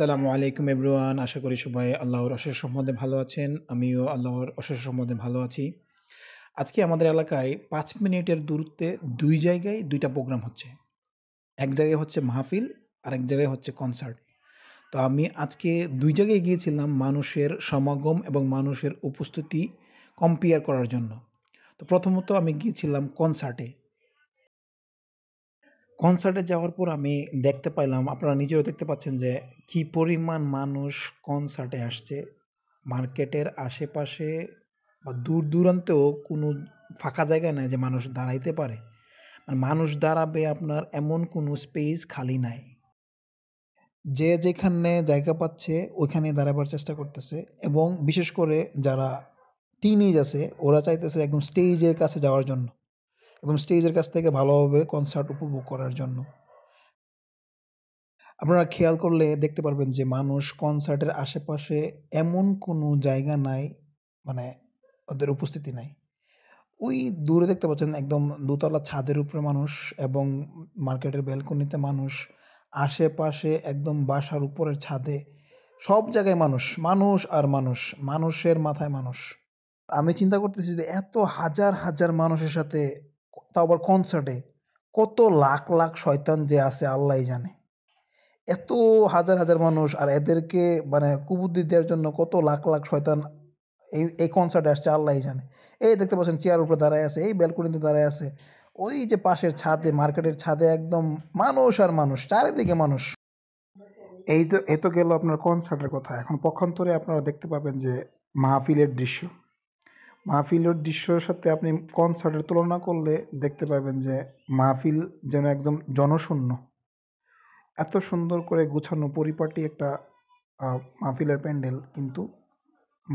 সালামু আলাইকুম এব্রুয়ান আশা করি সবাই আল্লাহর অশেষ সম্বন্ধে ভালো আছেন আমিও আল্লাহর অশেষ সম্বন্ধে ভালো আছি আজকে আমাদের এলাকায় পাঁচ মিনিটের দূরত্বে দুই জায়গায় দুইটা প্রোগ্রাম হচ্ছে এক জায়গায় হচ্ছে মাহফিল আর এক জায়গায় হচ্ছে কনসার্ট তো আমি আজকে দুই জায়গায় গিয়েছিলাম মানুষের সমাগম এবং মানুষের উপস্থিতি কম্পেয়ার করার জন্য তো প্রথমত আমি গিয়েছিলাম কনসার্টে কনসার্টে যাওয়ার পর আমি দেখতে পাইলাম আপনারা নিজেও দেখতে পাচ্ছেন যে কি পরিমাণ মানুষ কনসার্টে আসছে মার্কেটের আশেপাশে বা দূর দূরান্তেও কোনো ফাঁকা জায়গা নেই যে মানুষ দাঁড়াইতে পারে মানে মানুষ দাঁড়াবে আপনার এমন কোনো স্পেস খালি নাই যে যেখানে জায়গা পাচ্ছে ওইখানে দাঁড়াবার চেষ্টা করতেছে এবং বিশেষ করে যারা টিনেজ আছে ওরা চাইতেছে একদম স্টেজের কাছে যাওয়ার জন্য একদম স্টেজের কাছ থেকে ভালোভাবে কনসার্ট উপভোগ করার জন্য আপনারা খেয়াল করলে দেখতে পারবেন যে মানুষ কনসার্টের আশেপাশে এমন কোনো জায়গা নাই মানে ওদের উপস্থিতি নাই ওই দূরে দেখতে পাচ্ছেন একদম দোতলা ছাদের উপরে মানুষ এবং মার্কেটের ব্যালকনিতে মানুষ আশেপাশে একদম বাসার উপরের ছাদে সব জায়গায় মানুষ মানুষ আর মানুষ মানুষের মাথায় মানুষ আমি চিন্তা করতেছি যে এত হাজার হাজার মানুষের সাথে তাও আবার কনসার্টে কত লাখ লাখ শয়তান যে আছে আল্লাহ জানে এত হাজার হাজার মানুষ আর এদেরকে মানে কুবুদ্ধি দেওয়ার জন্য কত লাখ লাখ শয়তান এই এই কনসার্টে আসছে আল্লাহ জানে এই দেখতে পাচ্ছেন চেয়ার উপরে দাঁড়ায় আছে এই ব্যালকনিতে দাঁড়ায় আছে ওই যে পাশের ছাদে মার্কেটের ছাদে একদম মানুষ আর মানুষ চারিদিকে মানুষ এই তো এ তো গেল আপনার কনসার্টের কথা এখন পক্ষান্তরে আপনারা দেখতে পাবেন যে মাহফিলের দৃশ্য মাহফিলের দৃশ্যের সাথে আপনি কনসার্টের তুলনা করলে দেখতে পাবেন যে মাহফিল যেন একদম জনশূন্য এত সুন্দর করে গুছানো পরিপাটি একটা মাহফিলের প্যান্ডেল কিন্তু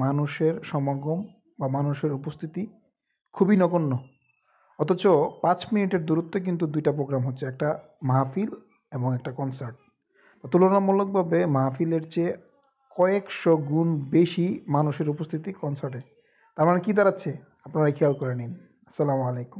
মানুষের সমাগম বা মানুষের উপস্থিতি খুবই নগণ্য অথচ পাঁচ মিনিটের দূরত্বে কিন্তু দুইটা প্রোগ্রাম হচ্ছে একটা মাহফিল এবং একটা কনসার্ট তুলনামূলকভাবে মাহফিলের চেয়ে কয়েকশো গুণ বেশি মানুষের উপস্থিতি কনসার্টে তার মানে কী দাঁড়াচ্ছে আপনারা খেয়াল করে নিন আসসালামু আলাইকুম